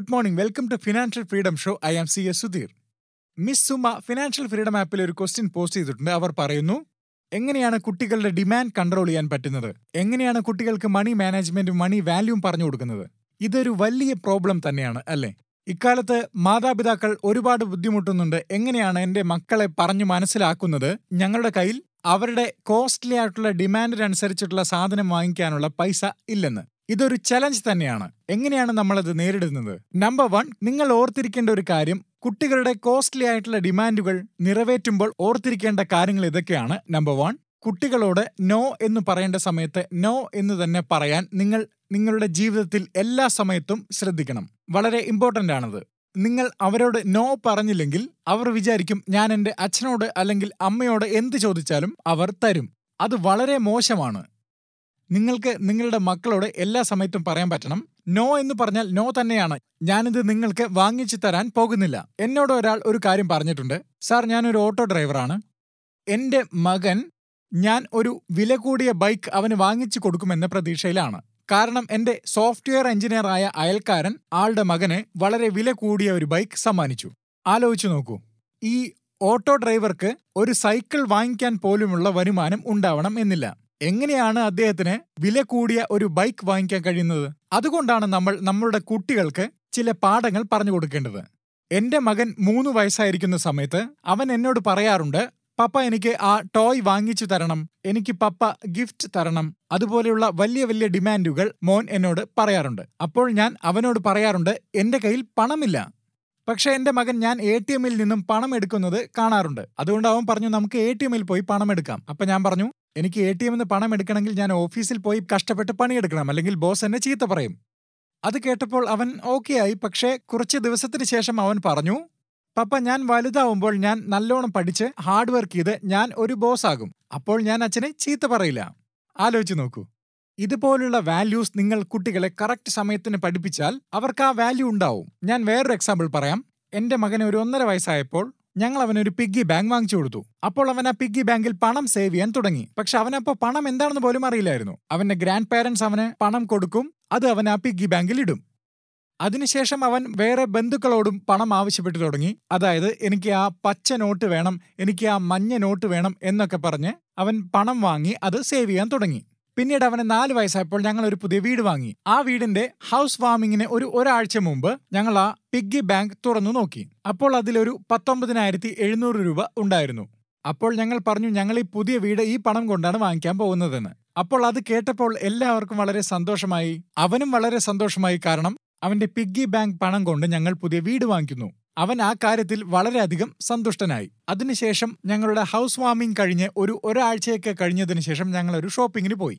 good morning welcome to financial freedom show I am C S Sudheer Miss Suma financial freedom ആപ്പിൽ ഒരു question post ചെയ്തിട്ടുണ്ട് അവർ പറയുന്നു എങ്ങനെയാണ് കുട്ടികളുടെ ഡിമാൻഡ് കൺട്രോൾ ചെയ്യാൻ പറ്റുന്നത് എങ്ങനെയാണ് കുട്ടികൾക്ക് മണി മാനേജ്മെന്റും മണി വാല്യൂം പറഞ്ഞു കൊടുക്കുന്നത് ഇതൊരു വലിയ പ്രോബ്ലം തന്നെയാണ് അല്ലേ ഇക്കാലത്ത് മാതാപിതാക്കൾ ഒരുപാട് ബുദ്ധിമുട്ടുന്നുണ്ട് എങ്ങനെയാണ് എൻ്റെ മക്കളെ പറഞ്ഞു മനസ്സിലാക്കുന്നത് ഞങ്ങളുടെ കയ്യിൽ അവരുടെ കോസ്റ്റ്ലി ആയിട്ടുള്ള ഡിമാൻഡിനനുസരിച്ചിട്ടുള്ള സാധനം വാങ്ങിക്കാനുള്ള പൈസ ഇല്ലെന്ന് ഇതൊരു ചലഞ്ച് തന്നെയാണ് എങ്ങനെയാണ് നമ്മൾ അത് നേരിടുന്നത് നമ്പർ വൺ നിങ്ങൾ ഓർത്തിരിക്കേണ്ട ഒരു കാര്യം കുട്ടികളുടെ കോസ്റ്റ്ലി ആയിട്ടുള്ള ഡിമാൻഡുകൾ നിറവേറ്റുമ്പോൾ ഓർത്തിരിക്കേണ്ട കാര്യങ്ങൾ ഇതൊക്കെയാണ് നമ്പർ വൺ കുട്ടികളോട് നോ എന്ന് പറയേണ്ട സമയത്ത് നോ എന്ന് തന്നെ പറയാൻ നിങ്ങൾ നിങ്ങളുടെ ജീവിതത്തിൽ എല്ലാ സമയത്തും ശ്രദ്ധിക്കണം വളരെ ഇമ്പോർട്ടൻ്റ് ആണത് നിങ്ങൾ അവരോട് നോ പറഞ്ഞില്ലെങ്കിൽ അവർ വിചാരിക്കും ഞാൻ എൻ്റെ അച്ഛനോട് അല്ലെങ്കിൽ അമ്മയോട് എന്ത് ചോദിച്ചാലും അവർ തരും അത് വളരെ മോശമാണ് നിങ്ങൾക്ക് നിങ്ങളുടെ മക്കളോട് എല്ലാ സമയത്തും പറയാൻ പറ്റണം നോ എന്ന് പറഞ്ഞാൽ നോ തന്നെയാണ് ഞാനിത് നിങ്ങൾക്ക് വാങ്ങിച്ചു തരാൻ പോകുന്നില്ല എന്നോട് ഒരാൾ ഒരു കാര്യം പറഞ്ഞിട്ടുണ്ട് സാർ ഞാനൊരു ഓട്ടോ ഡ്രൈവറാണ് എൻ്റെ മകൻ ഞാൻ ഒരു വില കൂടിയ ബൈക്ക് അവന് വാങ്ങിച്ചു കൊടുക്കുമെന്ന പ്രതീക്ഷയിലാണ് കാരണം എൻ്റെ സോഫ്റ്റ്വെയർ എഞ്ചിനീയറായ അയൽക്കാരൻ ആളുടെ മകന് വളരെ വില കൂടിയ ഒരു ബൈക്ക് സമ്മാനിച്ചു ആലോചിച്ചു നോക്കൂ ഈ ഓട്ടോ ഡ്രൈവർക്ക് ഒരു സൈക്കിൾ വാങ്ങിക്കാൻ പോലുമുള്ള വരുമാനം ഉണ്ടാവണം എന്നില്ല എങ്ങനെയാണ് അദ്ദേഹത്തിന് വില കൂടിയ ഒരു ബൈക്ക് വാങ്ങിക്കാൻ കഴിയുന്നത് അതുകൊണ്ടാണ് നമ്മൾ നമ്മളുടെ കുട്ടികൾക്ക് ചില പാഠങ്ങൾ പറഞ്ഞു കൊടുക്കേണ്ടത് എന്റെ മകൻ മൂന്ന് വയസ്സായിരിക്കുന്ന സമയത്ത് അവൻ എന്നോട് പറയാറുണ്ട് പപ്പ എനിക്ക് ആ ടോയ് വാങ്ങിച്ചു തരണം എനിക്ക് പപ്പ ഗിഫ്റ്റ് തരണം അതുപോലെയുള്ള വലിയ വലിയ ഡിമാൻഡുകൾ മോൻ എന്നോട് പറയാറുണ്ട് അപ്പോൾ ഞാൻ അവനോട് പറയാറുണ്ട് എന്റെ കയ്യിൽ പണമില്ല പക്ഷേ എൻ്റെ മകൻ ഞാൻ എ ടി എമ്മിൽ നിന്നും പണം എടുക്കുന്നത് കാണാറുണ്ട് അതുകൊണ്ട് അവൻ പറഞ്ഞു നമുക്ക് എ ടി എമ്മിൽ പോയി പണം എടുക്കാം അപ്പം ഞാൻ പറഞ്ഞു എനിക്ക് എ ടി എമ്മിൽ നിന്ന് പണം എടുക്കണമെങ്കിൽ ഞാൻ ഓഫീസിൽ പോയി കഷ്ടപ്പെട്ട് പണിയെടുക്കണം അല്ലെങ്കിൽ ബോസ് എന്നെ ചീത്ത പറയും അത് കേട്ടപ്പോൾ അവൻ ഓക്കെ ആയി പക്ഷേ കുറച്ച് ദിവസത്തിന് ശേഷം അവൻ പറഞ്ഞു പപ്പ ഞാൻ വലുതാവുമ്പോൾ ഞാൻ നല്ലോണം പഠിച്ച് ഹാർഡ് വർക്ക് ചെയ്ത് ഞാൻ ഒരു ബോസ് ആകും അപ്പോൾ ഞാൻ അച്ഛനെ ചീത്ത പറയില്ല ആലോചിച്ച് നോക്കൂ ഇതുപോലുള്ള വാല്യൂസ് നിങ്ങൾ കുട്ടികളെ കറക്റ്റ് സമയത്തിന് പഠിപ്പിച്ചാൽ അവർക്ക് ആ വാല്യൂ ഉണ്ടാവും ഞാൻ വേറൊരു എക്സാമ്പിൾ പറയാം എന്റെ മകന് ഒരു ഒന്നര വയസ്സായപ്പോൾ ഞങ്ങൾ ഒരു പിഗ്ഗി ബാങ്ക് വാങ്ങിച്ചു കൊടുത്തു അപ്പോൾ അവൻ ആ പിഗ്ഗി ബാങ്കിൽ പണം സേവ് ചെയ്യാൻ തുടങ്ങി പക്ഷെ അവനപ്പോ പണം എന്താണെന്ന് പോലും അറിയില്ലായിരുന്നു അവന്റെ ഗ്രാൻഡ് പേരൻസ് അവന് പണം കൊടുക്കും അത് അവൻ ആ പിഗ്ഗി ബാങ്കിൽ ഇടും അതിനുശേഷം അവൻ വേറെ ബന്ധുക്കളോടും പണം ആവശ്യപ്പെട്ടു തുടങ്ങി അതായത് എനിക്ക് ആ പച്ച നോട്ട് വേണം എനിക്ക് ആ മഞ്ഞ നോട്ട് വേണം എന്നൊക്കെ പറഞ്ഞ് അവൻ പണം വാങ്ങി അത് സേവ് ചെയ്യാൻ തുടങ്ങി പിന്നീട് അവന് നാല് വയസ്സായപ്പോൾ ഞങ്ങൾ ഒരു പുതിയ വീട് വാങ്ങി ആ വീടിന്റെ ഹൗസ് വാമിങ്ങിന് ഒരു ഒരാഴ്ച മുമ്പ് ഞങ്ങൾ ആ പിഗ്ഗി ബാങ്ക് തുറന്നു നോക്കി അപ്പോൾ അതിലൊരു പത്തൊമ്പതിനായിരത്തി എഴുന്നൂറ് രൂപ ഉണ്ടായിരുന്നു അപ്പോൾ ഞങ്ങൾ പറഞ്ഞു ഞങ്ങൾ ഈ പുതിയ വീട് ഈ പണം കൊണ്ടാണ് വാങ്ങിക്കാൻ പോകുന്നതെന്ന് അപ്പോൾ അത് കേട്ടപ്പോൾ എല്ലാവർക്കും വളരെ സന്തോഷമായി അവനും വളരെ സന്തോഷമായി കാരണം അവന്റെ പിഗ്ഗി ബാങ്ക് പണം കൊണ്ട് ഞങ്ങൾ പുതിയ വീട് വാങ്ങിക്കുന്നു അവൻ ആ കാര്യത്തിൽ വളരെയധികം സന്തുഷ്ടനായി അതിനുശേഷം ഞങ്ങളുടെ ഹൗസ് വാമിംഗ് കഴിഞ്ഞ് ഒരു ഒരാഴ്ചയൊക്കെ കഴിഞ്ഞതിന് ശേഷം ഞങ്ങൾ ഒരു ഷോപ്പിങ്ങിന് പോയി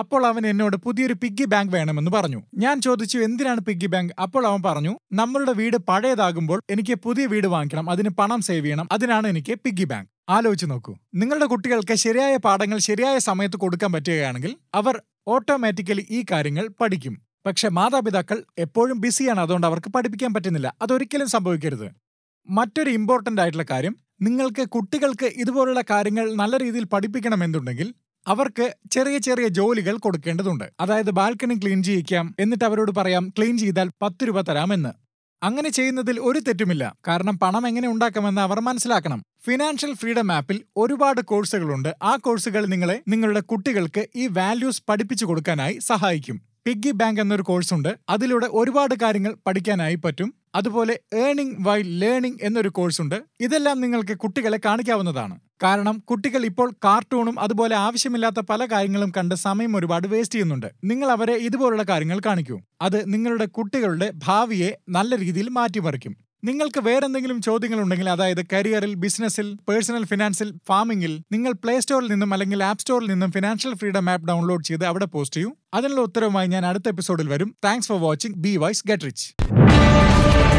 അപ്പോൾ അവൻ എന്നോട് പുതിയൊരു പിഗ്ഗി ബാങ്ക് വേണമെന്ന് പറഞ്ഞു ഞാൻ ചോദിച്ചു എന്തിനാണ് പിഗ്ഗി ബാങ്ക് അപ്പോൾ അവൻ പറഞ്ഞു നമ്മളുടെ വീട് പഴയതാകുമ്പോൾ എനിക്ക് പുതിയ വീട് വാങ്ങിക്കണം അതിന് പണം സേവ് ചെയ്യണം അതിനാണ് എനിക്ക് പിഗ്ഗി ബാങ്ക് ആലോചിച്ച് നോക്കൂ നിങ്ങളുടെ കുട്ടികൾക്ക് ശരിയായ പാഠങ്ങൾ ശരിയായ സമയത്ത് കൊടുക്കാൻ പറ്റുകയാണെങ്കിൽ അവർ ഓട്ടോമാറ്റിക്കലി ഈ കാര്യങ്ങൾ പഠിക്കും പക്ഷെ മാതാപിതാക്കൾ എപ്പോഴും ബിസിയാണ് അതുകൊണ്ട് അവർക്ക് പഠിപ്പിക്കാൻ പറ്റുന്നില്ല അതൊരിക്കലും സംഭവിക്കരുത് മറ്റൊരു ഇമ്പോർട്ടൻ്റ് ആയിട്ടുള്ള കാര്യം നിങ്ങൾക്ക് കുട്ടികൾക്ക് ഇതുപോലുള്ള കാര്യങ്ങൾ നല്ല രീതിയിൽ പഠിപ്പിക്കണമെന്നുണ്ടെങ്കിൽ അവർക്ക് ചെറിയ ചെറിയ ജോലികൾ കൊടുക്കേണ്ടതുണ്ട് അതായത് ബാൽക്കണി ക്ലീൻ ചെയ്യിക്കാം എന്നിട്ട് അവരോട് പറയാം ക്ലീൻ ചെയ്താൽ പത്ത് രൂപ തരാമെന്ന് അങ്ങനെ ചെയ്യുന്നതിൽ ഒരു തെറ്റുമില്ല കാരണം പണം എങ്ങനെ ഉണ്ടാക്കാമെന്ന് അവർ മനസ്സിലാക്കണം ഫിനാൻഷ്യൽ ഫ്രീഡം ആപ്പിൽ ഒരുപാട് കോഴ്സുകളുണ്ട് ആ കോഴ്സുകൾ നിങ്ങളെ നിങ്ങളുടെ കുട്ടികൾക്ക് ഈ വാല്യൂസ് പഠിപ്പിച്ചു കൊടുക്കാനായി സഹായിക്കും പിഗ്ഗി ബാങ്ക് എന്നൊരു കോഴ്സ് ഉണ്ട് അതിലൂടെ ഒരുപാട് കാര്യങ്ങൾ പഠിക്കാനായി പറ്റും അതുപോലെ ഏണിംഗ് വൈ ലേണിംഗ് എന്നൊരു കോഴ്സ് ഉണ്ട് ഇതെല്ലാം നിങ്ങൾക്ക് കുട്ടികളെ കാണിക്കാവുന്നതാണ് കാരണം കുട്ടികൾ ഇപ്പോൾ കാർട്ടൂണും അതുപോലെ ആവശ്യമില്ലാത്ത പല കാര്യങ്ങളും കണ്ട് സമയം ഒരുപാട് വേസ്റ്റ് ചെയ്യുന്നുണ്ട് നിങ്ങൾ അവരെ ഇതുപോലുള്ള കാര്യങ്ങൾ കാണിക്കൂ അത് നിങ്ങളുടെ കുട്ടികളുടെ ഭാവിയെ നല്ല രീതിയിൽ മാറ്റിമറിക്കും നിങ്ങൾക്ക് വേറെന്തെങ്കിലും ചോദ്യങ്ങൾ ഉണ്ടെങ്കിൽ അതായത് കരിയറിൽ ബിസിനസ്സിൽ പേഴ്സണൽ ഫിനാൻസിൽ ഫാമിംഗിൽ നിങ്ങൾ പ്ലേ സ്റ്റോറിൽ നിന്നും അല്ലെങ്കിൽ ആപ്പ് സ്റ്റോറിൽ നിന്നും ഫിനാൻഷ്യൽ ഫ്രീഡം ആപ്പ് ഡൗൺലോഡ് ചെയ്ത് അവിടെ പോസ്റ്റ് ചെയ്യൂ അതിനുള്ള ഉത്തരവുമായി ഞാൻ അടുത്ത എപ്പിസോഡിൽ വരും thanks for watching be wise get rich